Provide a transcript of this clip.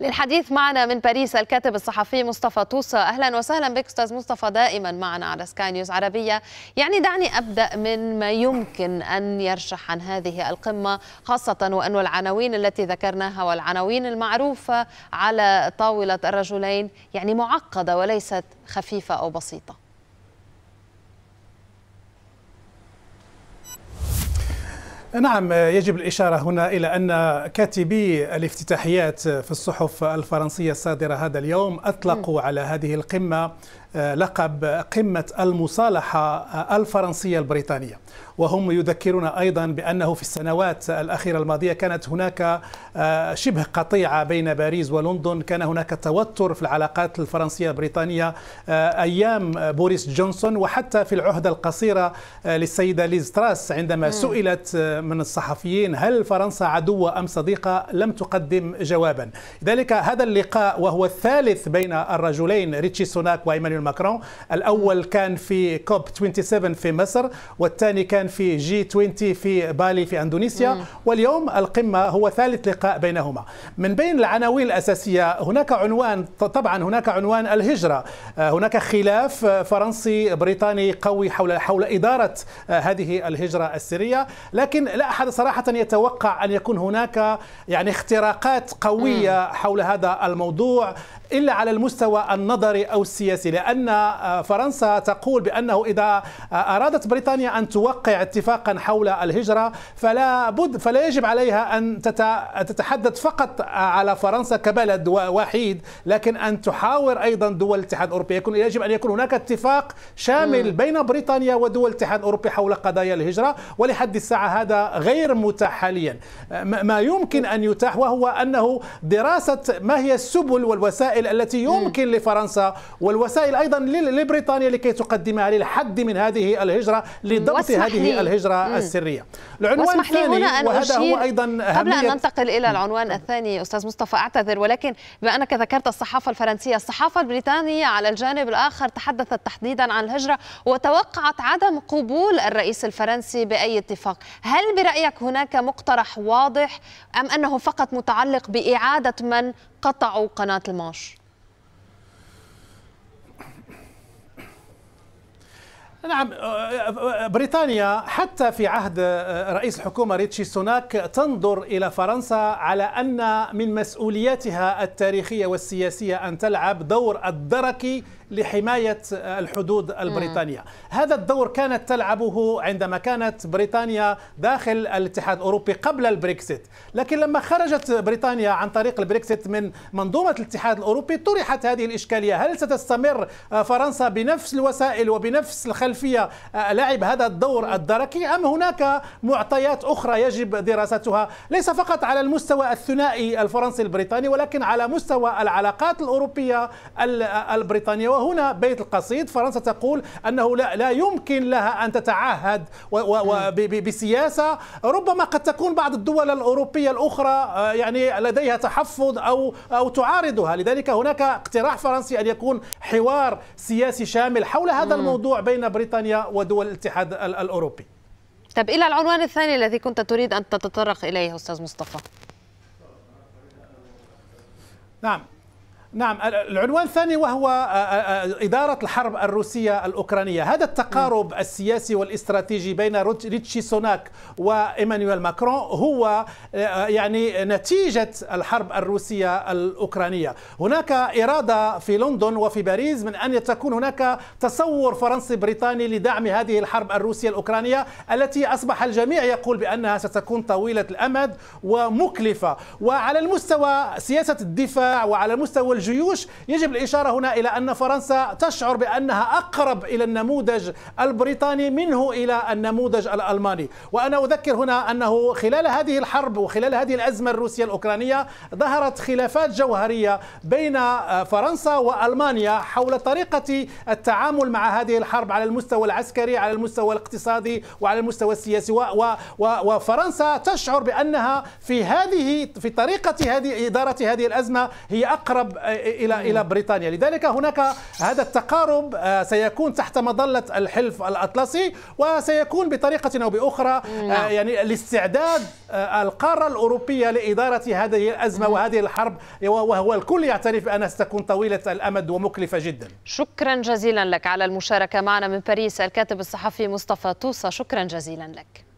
للحديث معنا من باريس الكاتب الصحفي مصطفى طوسة أهلا وسهلا بك أستاذ مصطفى دائما معنا على سكاي نيوز عربية يعني دعني أبدأ من ما يمكن أن يرشح عن هذه القمة خاصة وأن العناوين التي ذكرناها والعناوين المعروفة على طاولة الرجلين يعني معقدة وليست خفيفة أو بسيطة نعم يجب الإشارة هنا إلى أن كاتبي الافتتاحيات في الصحف الفرنسية الصادرة هذا اليوم أطلقوا على هذه القمة لقب قمة المصالحة الفرنسية البريطانية وهم يذكرون أيضا بأنه في السنوات الأخيرة الماضية كانت هناك آه، شبه قطيعة بين باريس ولندن كان هناك توتر في العلاقات الفرنسية البريطانية آه، أيام بوريس جونسون وحتى في العهدة القصيرة آه، للسيدة ليز تراس عندما سئلت من الصحفيين هل فرنسا عدوة أم صديقة لم تقدم جوابا ذلك هذا اللقاء وهو الثالث بين الرجلين ريتشي سوناك وإيمانويل ايمانويل ماكرون الاول كان في كوب 27 في مصر والثاني كان في جي 20 في بالي في اندونيسيا مم. واليوم القمه هو ثالث لقاء بينهما من بين العناوين الاساسيه هناك عنوان طبعا هناك عنوان الهجره آه، هناك خلاف آه، فرنسي بريطاني قوي حول حول اداره آه، هذه الهجره السريه لكن لا احد صراحه يتوقع ان يكون هناك يعني اختراقات قويه حول هذا الموضوع إلا على المستوى النظري أو السياسي لأن آه، فرنسا تقول بأنه إذا آه، أرادت بريطانيا أن توقع اتفاقا حول الهجرة فلا بد فلا يجب عليها أن تتحدث فقط آه، على فرنسا كبلد وحيد لكن أن تحاور أيضا دول الاتحاد الأوروبي يكون يجب أن يكون هناك اتفاق شامل بين بريطانيا ودول الاتحاد الأوروبي حول قضايا الهجرة ولحد الساعة هذا غير متاح حاليا ما يمكن أن يتاح وهو أنه دراسة ما هي السبل والوسائل الوسائل التي يمكن لفرنسا والوسائل أيضا لبريطانيا لكي تقدمها للحد من هذه الهجرة لضبط هذه لي. الهجرة مم. السرية العنوان الثاني وهذا هو أيضا قبل أن ننتقل إلى العنوان الثاني أستاذ مصطفى أعتذر ولكن بما أنك ذكرت الصحافة الفرنسية الصحافة البريطانية على الجانب الآخر تحدثت تحديدا عن الهجرة وتوقعت عدم قبول الرئيس الفرنسي بأي اتفاق هل برأيك هناك مقترح واضح أم أنه فقط متعلق بإعادة من قطعوا قناة المانش نعم أه، أه، أه، بريطانيا حتى في عهد رئيس الحكومة ريتشي سوناك تنظر إلى فرنسا على أن من مسؤولياتها التاريخية والسياسية أن تلعب دور الدركي لحماية الحدود البريطانية هذا الدور كانت تلعبه عندما كانت بريطانيا داخل الاتحاد الأوروبي قبل البريكسيت لكن لما خرجت بريطانيا عن طريق البريكسيت من منظومة الاتحاد الأوروبي طرحت هذه الإشكالية هل ستستمر فرنسا بنفس الوسائل وبنفس الخلفية الخلفية آه، لعب هذا الدور الدركي أم هناك معطيات أخرى يجب دراستها ليس فقط على المستوى الثنائي الفرنسي البريطاني ولكن على مستوى العلاقات الأوروبية آه، البريطانية وهنا بيت القصيد فرنسا تقول أنه لا, لا يمكن لها أن تتعهد بسياسة ربما قد تكون بعض الدول الأوروبية الأخرى آه، يعني لديها تحفظ أو أو تعارضها لذلك هناك اقتراح فرنسي أن يكون حوار سياسي شامل حول هذا الموضوع بين بريطانيا بريطانيا ودول الاتحاد الأوروبي طب إلى العنوان الثاني الذي كنت تريد أن تتطرق إليه أستاذ مصطفى نعم نعم العنوان الثاني وهو آه، آه، آه، إدارة الحرب الروسية الأوكرانية هذا التقارب السياسي والاستراتيجي بين ريتشي سوناك وإيمانويل ماكرون هو يعني نتيجة الحرب الروسية الأوكرانية هناك إرادة في لندن وفي باريس من أن تكون هناك تصور فرنسي بريطاني لدعم هذه الحرب الروسية الأوكرانية التي أصبح الجميع يقول بأنها ستكون طويلة الأمد ومكلفة وعلى المستوى سياسة الدفاع وعلى المستوى الجيوش يجب الإشارة هنا إلى أن فرنسا تشعر بأنها أقرب إلى النموذج البريطاني منه إلى النموذج الألماني وأنا أذكر هنا أنه خلال هذه الحرب وخلال هذه الأزمة الروسية الأوكرانية ظهرت خلافات جوهرية بين آه، فرنسا وألمانيا حول طريقة التعامل مع هذه الحرب على المستوى العسكري على المستوى الاقتصادي وعلى المستوى السياسي وفرنسا تشعر بأنها في هذه في طريقة هذه إدارة هذه الأزمة هي أقرب الى آه. الى بريطانيا لذلك هناك هذا التقارب آه، سيكون تحت مظله الحلف الاطلسي وسيكون بطريقه او باخرى آه، نعم. يعني الاستعداد القاره الاوروبيه لاداره هذه الازمه وهذه الحرب وهو الكل يعترف انها ستكون طويله الامد ومكلفه جدا شكرا جزيلا لك على المشاركه معنا من باريس الكاتب الصحفي مصطفى توصى شكرا جزيلا لك